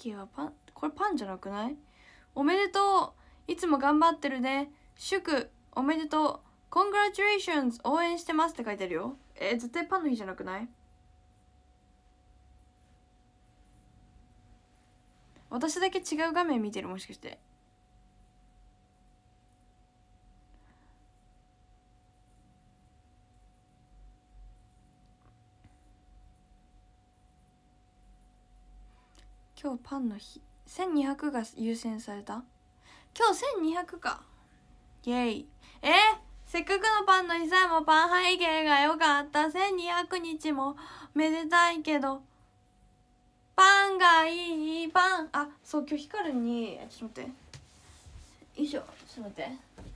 キーはパンこれパンじゃなくないおめでとういつも頑張ってるね祝おめでとうコングラチュレーションズ応援してますって書いてあるよえー、絶対パンの日じゃなくない私だけ違う画面見てるもしかして今日パンの日1200が優先された今日1200かイェイえー、せっかくのパンの日さえもパン背景が良かった1200日もめでたいけどパンがいいパンあそう今日ヒカルにちょっと待ってよいしょちょっと待って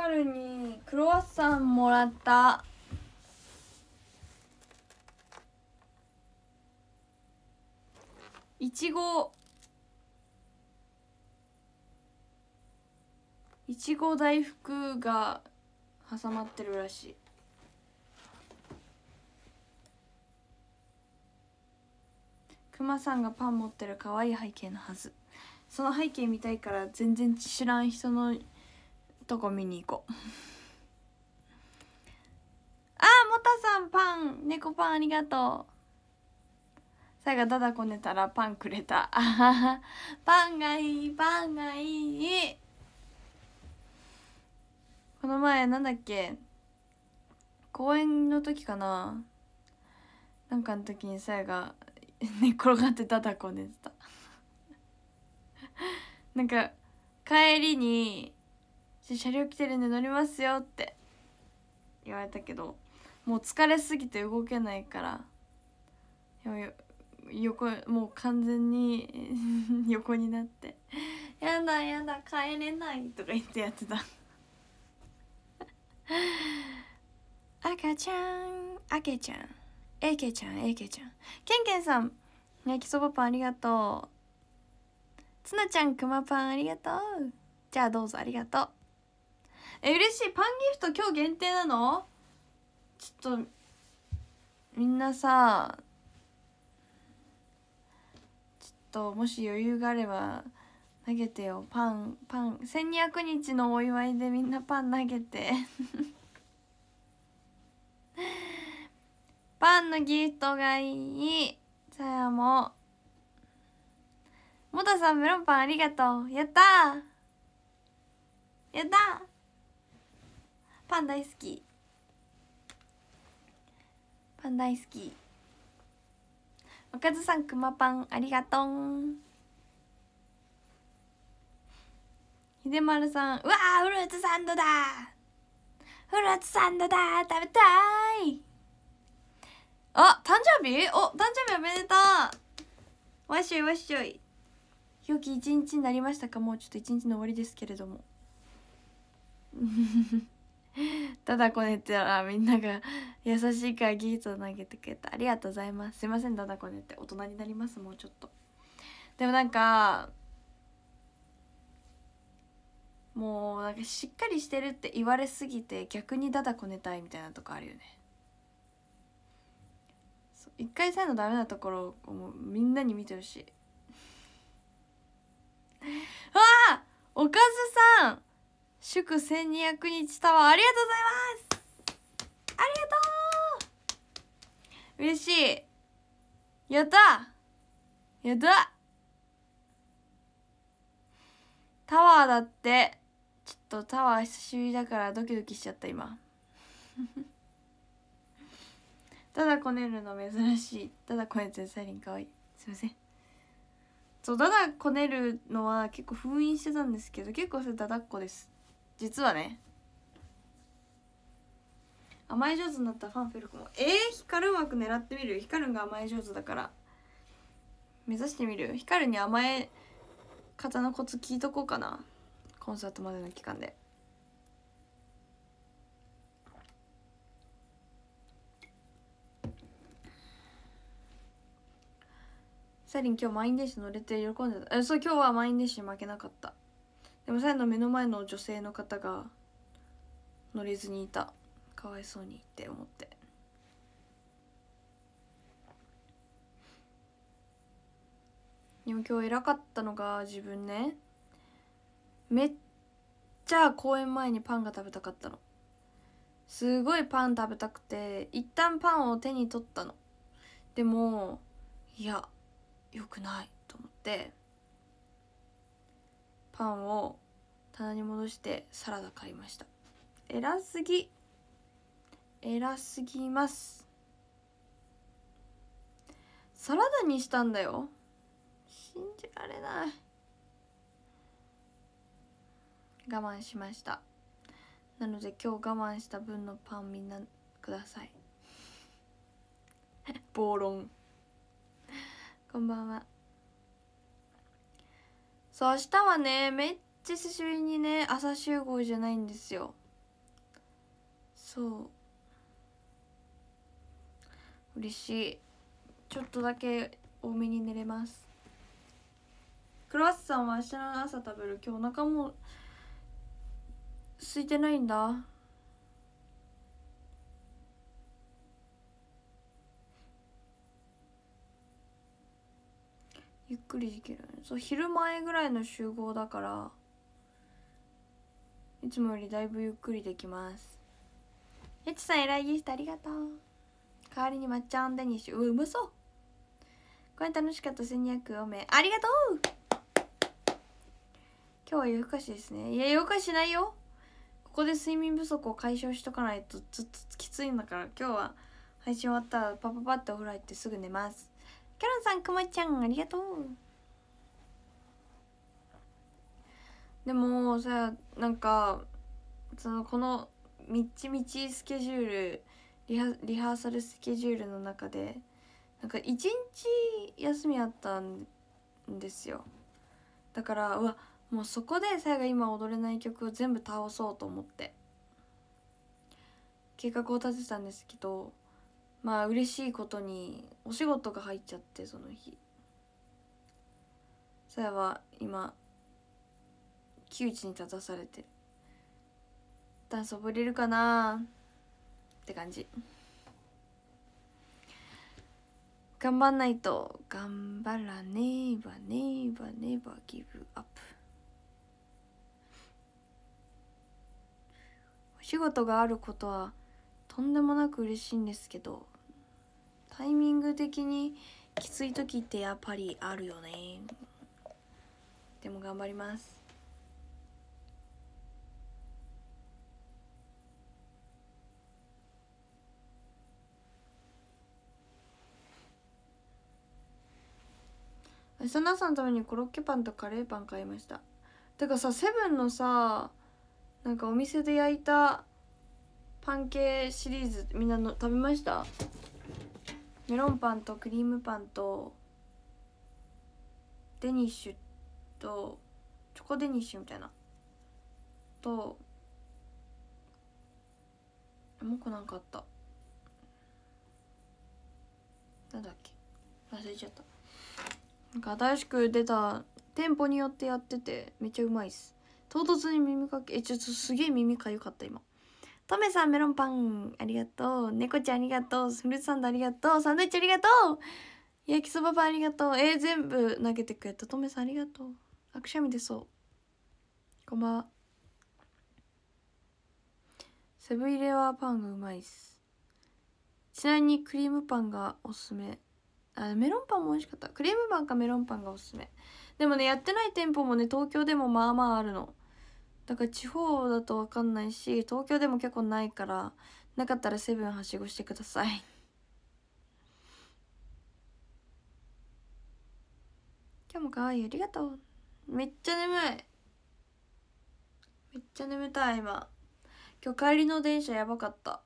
カルにクロワッサンもらったいちごいちご大福が挟まってるらしいくまさんがパン持ってる可愛い背景のはずその背景見たいから全然知らん人のどこ見に行こうあーもたさんパン猫パンありがとうさやがダダこねたらパンくれた パンがいいパンがいいこの前なんだっけ公演の時かななんかの時にさやが 寝転がってダダこねてたなんか帰りに車両来てるんで乗りますよ」って言われたけどもう疲れすぎて動けないからよ横もう完全に 横になって「やだやだ帰れない」とか言ってやってた赤ちゃんあけちゃんえけちゃんえけちゃんけんけんさん焼きそばパンありがとうつなちゃんくまパンありがとうじゃあどうぞありがとうえ嬉しいパンギフト今日限定なのちょっとみんなさちょっともし余裕があれば投げてよパンパン1200日のお祝いでみんなパン投げて パンのギフトがいいさやももたさんメロンパンありがとうやったやったパン大好きパン大好きおかずさんくまパンありがとうひでまるさんうわフルーツサンドだフルーツサンドだ食べたいあ誕生日お誕生日おめでとうわっしょいわっしょい良き一日になりましたかもうちょっと一日の終わりですけれどもただこねてたらみんなが 優しいからギーツを投げてくれてありがとうございますすいませんただこねて大人になりますもうちょっとでもなんかもうなんかしっかりしてるって言われすぎて逆にダだこねたいみたいなとこあるよね一回さえのダメなところをもうみんなに見てほしいわあおかずさん祝1200日タワーありがとうございますありがとう嬉しいやったやったタワーだってちょっとタワー久しぶりだからドキドキしちゃった今 ただこねるの珍しいただこねてサイリンかわいいすいませんそうただこねるのは結構封印してたんですけど結構それだだっこです実はね甘え上手になったファンフェルクもえー、光るルうまく狙ってみる光るが甘え上手だから目指してみる光るに甘え方のコツ聞いとこうかなコンサートまでの期間で。サリン今日満員電車乗れて喜んでたえそう今日は満員電車に負けなかったでもさの目の前の女性の方が乗れずにいたかわいそうにって思ってでも今日偉かったのが自分ねめっちゃ公演前にパンが食べたかったのすごいパン食べたくて一旦パンを手に取ったのでもいやよくないと思ってパンを棚に戻してサラダ買いました偉すぎ偉すぎますサラダにしたんだよ信じられない我慢しましたなので今日我慢した分のパンみんなください暴論 こんばんはそう明日はねめっちゃ久しぶりにね朝集合じゃないんですよそう嬉しいちょっとだけ多めに寝れますクロワッサンは明日の朝食べる今日お腹も空いてないんだゆっくりできるそう昼前ぐらいの集合だからいつもよりだいぶゆっくりできますやちさん偉いギフトありがとう代わりに抹茶あんデにしうわうまそうこれ楽しかった1200おめありがとう今日は夜更かしですねいや夜更かしないよここで睡眠不足を解消しとかないとずっときついんだから今日は配信終わったらパパパってお風呂入ってすぐ寝ますキャロンさんくまちゃんありがとうでもさなんかそのこのみっちみちスケジュールリハリハーサルスケジュールの中でなんか一日休みあったんですよだからうわもうそこでさやが今踊れない曲を全部倒そうと思って計画を立てたんですけどまあ嬉しいことにお仕事が入っちゃってその日さやは今窮地に立たされてダンス覚れるかなって感じ頑張んないと頑張らねばねばねばギブアップお仕事があることはとんでもなく嬉しいんですけどタイミング的にきつい時ってやっぱりあるよねでも頑張ります明日の朝のためにコロッケパンとカレーパン買いましたてかさセブンのさなんかお店で焼いたパン系シリーズみんなの食べましたメロンパンとクリームパンとデニッシュとチョコデニッシュみたいなともう個なんかあったなんだっけ忘れちゃったなんか新しく出た店舗によってやっててめっちゃうまいっす唐突に耳かきえちょっとすげえ耳かゆかった今トメさん、メロンパン、ありがとう。猫ちゃん、ありがとう。フルーツサンド、ありがとう。サンドイッチ、ありがとう。焼きそばパン、ありがとう。えー、全部投げてくれた。トメさん、ありがとう。あ、くしゃみ出そう。こんばんは。セブンイレワーパンがうまいっす。ちなみにクリームパンがおすすめ。あメロンパンも美味しかったクリームパンかメロンパンがおすすめでもねやってない店舗もね東京でもまあまああるのだから地方だと分かんないし東京でも結構ないからなかったらセブンはしごしてください今日も可愛いありがとうめっちゃ眠いめっちゃ眠たい今今日帰りの電車やばかった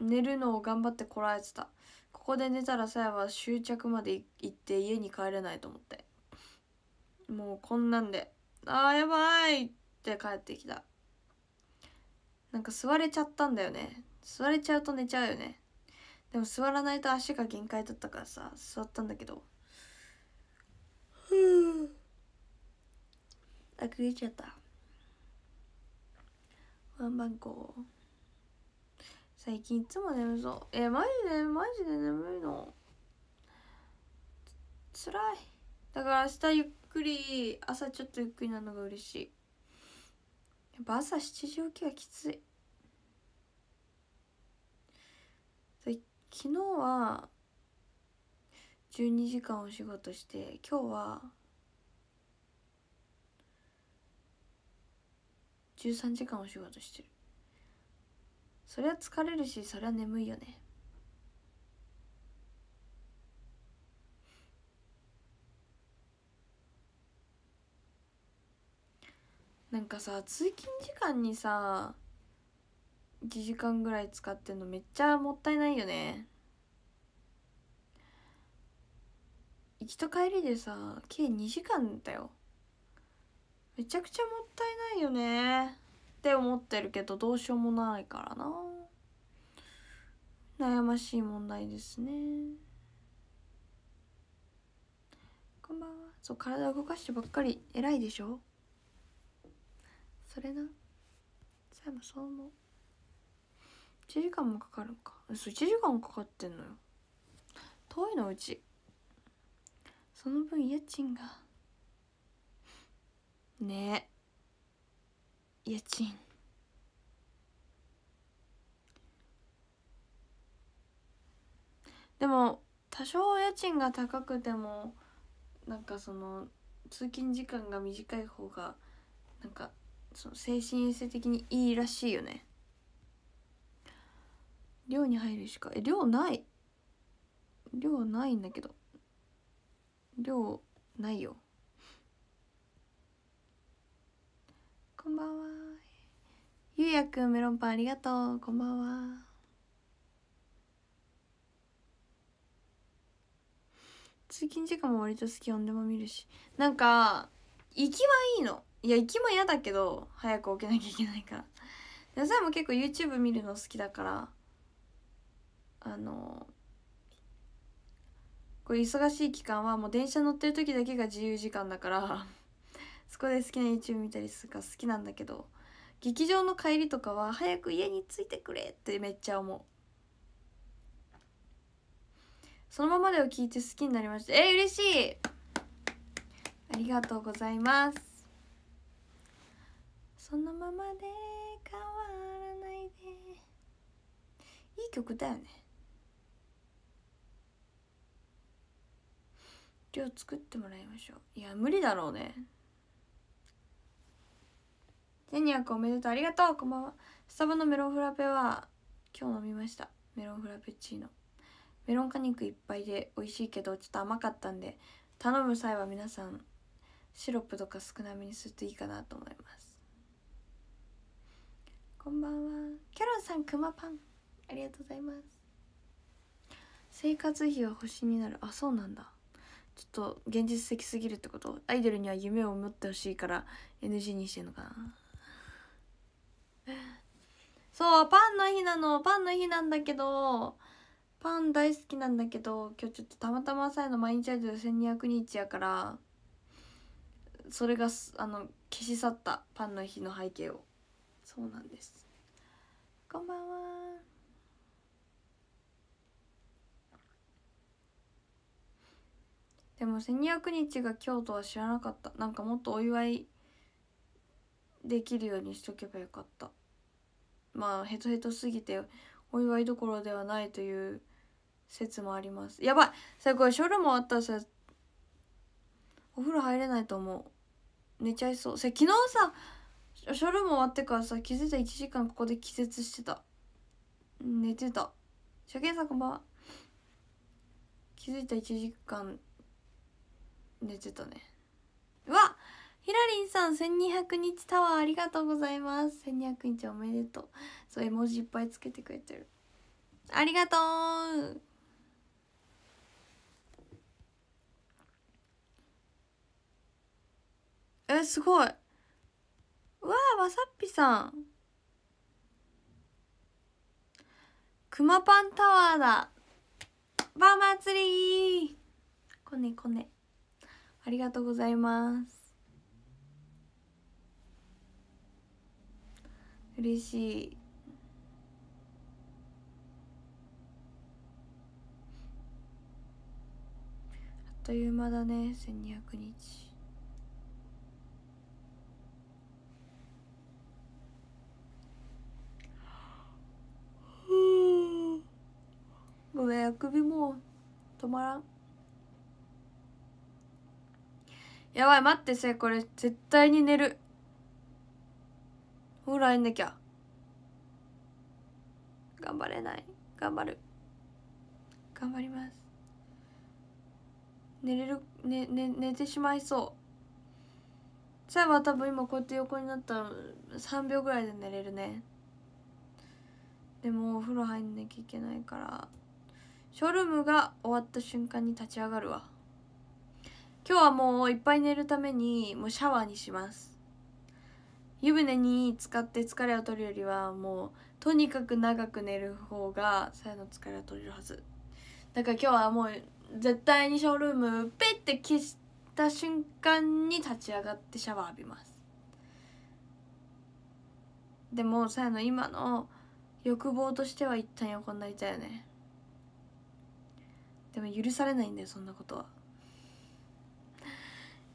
寝るのを頑張ってこらえてたここで寝たらさやは終着まで行って家に帰れないと思ってもうこんなんであーやばいって帰ってきたなんか座れちゃったんだよね座れちゃうと寝ちゃうよねでも座らないと足が限界だったからさ座ったんだけどふあくびちゃったワンバンコ最近いつも眠そうえマジでマジで眠いのつらいだから明日ゆっくり朝ちょっとゆっくりなのが嬉しいやっぱ朝7時起きはきつい昨日は12時間お仕事して今日は13時間お仕事してるそりゃ疲れるしそりゃ眠いよねなんかさ通勤時間にさ1時間ぐらい使ってんのめっちゃもったいないよね行きと帰りでさ計2時間だよめちゃくちゃもったいないよねって思ってるけどどうしようもないからな悩ましい問題ですねこんばんはそう体動かしてばっかり偉いでしょそれないえばそう思う1時間もかかるんか嘘1時間かかってんのよ遠いのうちその分家賃がねえ家賃でも多少家賃が高くてもなんかその通勤時間が短い方がなんかその精神衛生的にいいらしいよね寮に入るしかえ寮ない寮ないんだけど寮ないよこんばんはゆうやくんメロンパンありがとうこんばんは通勤時間も割と好きほんでも見るしなんか行きはいいのいや行きも嫌だけど早く起きなきゃいけないから野菜も結構 YouTube 見るの好きだからあのこれ忙しい期間はもう電車乗ってる時だけが自由時間だから そこで好きな YouTube 見たりするか好きなんだけど劇場の帰りとかは早く家に着いてくれってめっちゃ思うそのままでを聞いて好きになりましたえー、嬉しいありがとうございますそのままで変わらないでいい曲だよね量作ってもらいましょういや無理だろうね1200おめでとうありがとうこんばんはスタバのメロンフラペは今日飲みましたメロンフラペチーノメロン果肉いっぱいで美味しいけどちょっと甘かったんで頼む際は皆さんシロップとか少なめにするといいかなと思いますこんばんはキャロンさんくまパンありがとうございます生活費は星になるあそうなんだちょっと現実的すぎるってことアイドルには夢を持ってほしいから NG にしてんのかなそうパンの日なのパンの日なんだけどパン大好きなんだけど今日ちょっとたまたま朝の毎日アイドル1200日やからそれがあの消し去ったパンの日の背景をそうなんですこんばんはでも1200日が京都は知らなかったなんかもっとお祝いできるようにしとけばよかったまあヘトヘトすぎてお祝いどころではないという説もありますやばいそれこれショルもあ終わったさお風呂入れないと思う寝ちゃいそうせ昨日さショルーム終わってからさ気づいた1時間ここで気絶してた寝てた初見さんこんばんは気づいた1時間寝てたねうわひらりんさん1200日タワーありがとうございます1200日おめでとうそう絵文字いっぱいつけてくれてるありがとうえすごいあさっぴさんくまパンタワーだバー祭りこねこねありがとうございます嬉しいあっという間だね1200日あくびも止まらんやばい待ってせこれ絶対に寝るほら会んなきゃ頑張れない頑張る頑張ります寝れる、ねね、寝てしまいそうさえは多分今こうやって横になったら3秒ぐらいで寝れるねでもお風呂入んなきゃいけないからショールームが終わった瞬間に立ち上がるわ今日はもういっぱい寝るためにもうシャワーにします湯船に使って疲れを取るよりはもうとにかく長く寝る方がさやの疲れを取れるはずだから今日はもう絶対にショールームペッて消した瞬間に立ち上がってシャワー浴びますでもさやの今の欲望としては一旦横になりたいよねでも許されないんだよそんなことは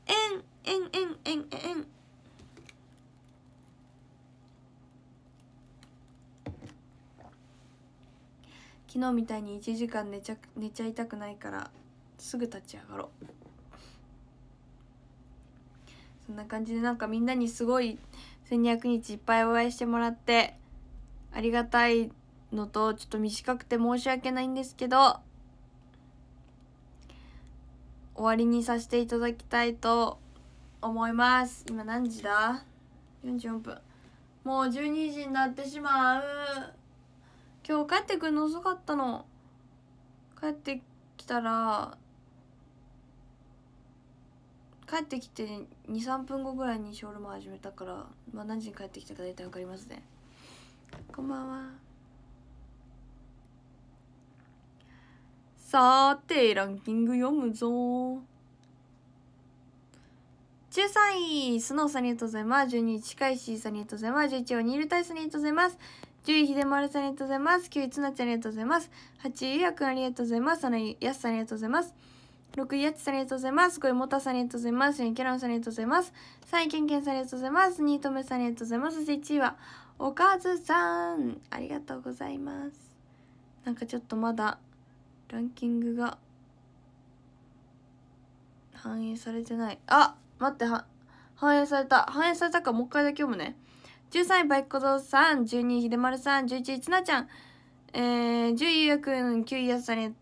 えんえんえんえんえん昨日みたいに1時間寝ちゃ寝ちゃいたくないからすぐ立ち上がろうそんな感じでなんかみんなにすごい1200日いっぱいお会いしてもらってありがたいのとちょっと短くて申し訳ないんですけど終わりにさせていただきたいと思います今何時だ44分もう12時になってしまう今日帰ってくるの遅かったの帰ってきたら帰ってきて23分後ぐらいにショールも始めたから、まあ、何時に帰ってきたか大体分かりますねこんばんはさーて、ランキング読むぞー。13位、スノーさんありがとうございます。12位、近いシーさんありがとうございます。11位、オニールタイさんありがとうございます。10位、秀丸さんありがとうございます。9位、つなちゃんありがとうございます。8位、ゆやくんありがとうございます。7位、やすさんありがとうございます。6位、やちさんありがとうございます。5位、もたさんありがとうございます。4位、キャロンさんありがとうございます。3位、けんけんさんありがとうございます。2位、とめさんありがとうございます。1位は、おかずさん。ありがとうございます。なんかちょっとまだランキングが反映されてないあ待って反映された反映されたかもう一回だけ読むね13位バイコゾウさん12位ま丸さん11位つなちゃん、えー、10位ゆうやくん9位やすさに、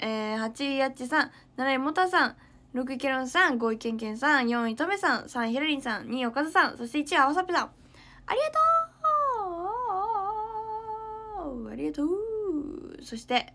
えー、8位やっちさん7位もたさん6位ケロンさん5位けんけんさん4位とめさん3位ひらりんさん2位おかずさんそして1位あわさぴさんありがとうありがとうそして